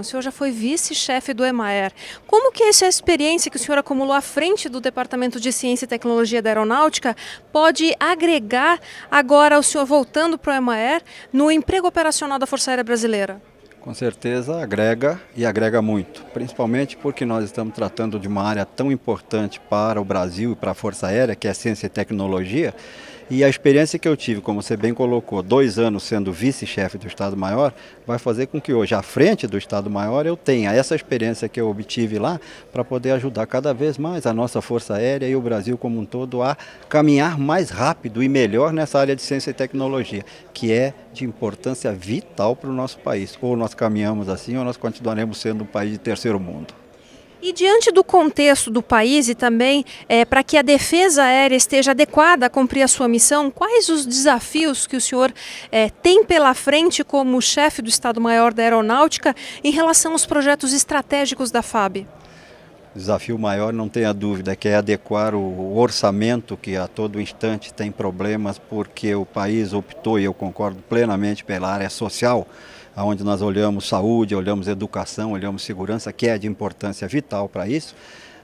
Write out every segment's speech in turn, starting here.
O senhor já foi vice-chefe do EMAER. Como que essa experiência que o senhor acumulou à frente do Departamento de Ciência e Tecnologia da Aeronáutica pode agregar agora o senhor voltando para o EMAER no emprego operacional da Força Aérea Brasileira? Com certeza agrega e agrega muito, principalmente porque nós estamos tratando de uma área tão importante para o Brasil e para a Força Aérea, que é ciência e tecnologia, e a experiência que eu tive, como você bem colocou, dois anos sendo vice-chefe do Estado-Maior, vai fazer com que hoje, à frente do Estado-Maior, eu tenha essa experiência que eu obtive lá para poder ajudar cada vez mais a nossa Força Aérea e o Brasil como um todo a caminhar mais rápido e melhor nessa área de ciência e tecnologia, que é de importância vital para o nosso país. Ou nós caminhamos assim, ou nós continuaremos sendo um país de terceiro mundo. E diante do contexto do país e também é, para que a defesa aérea esteja adequada a cumprir a sua missão, quais os desafios que o senhor é, tem pela frente como chefe do Estado-Maior da Aeronáutica em relação aos projetos estratégicos da FAB? Desafio maior, não tenha dúvida, que é adequar o orçamento que a todo instante tem problemas porque o país optou, e eu concordo plenamente pela área social, onde nós olhamos saúde, olhamos educação, olhamos segurança, que é de importância vital para isso,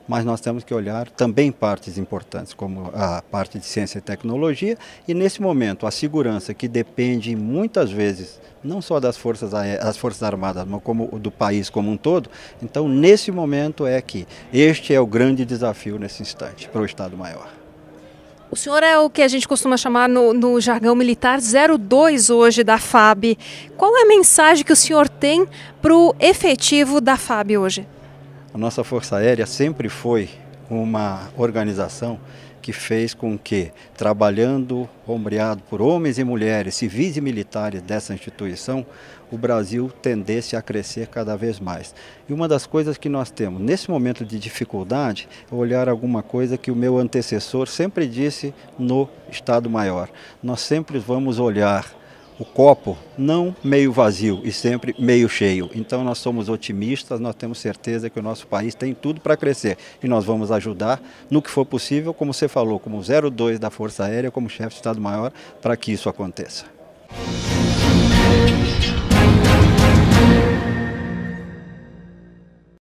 mas nós temos que olhar também partes importantes, como a parte de ciência e tecnologia, e nesse momento a segurança, que depende muitas vezes não só das forças, das forças armadas, mas como do país como um todo. Então, nesse momento é que este é o grande desafio nesse instante para o Estado-Maior. O senhor é o que a gente costuma chamar no, no jargão militar 02 hoje da FAB. Qual é a mensagem que o senhor tem para o efetivo da FAB hoje? A nossa Força Aérea sempre foi uma organização que fez com que, trabalhando ombreado por homens e mulheres, civis e militares dessa instituição, o Brasil tendesse a crescer cada vez mais. E uma das coisas que nós temos nesse momento de dificuldade é olhar alguma coisa que o meu antecessor sempre disse no Estado Maior. Nós sempre vamos olhar o copo não meio vazio e sempre meio cheio. Então nós somos otimistas, nós temos certeza que o nosso país tem tudo para crescer e nós vamos ajudar no que for possível, como você falou, como 02 da Força Aérea, como chefe de Estado-Maior, para que isso aconteça.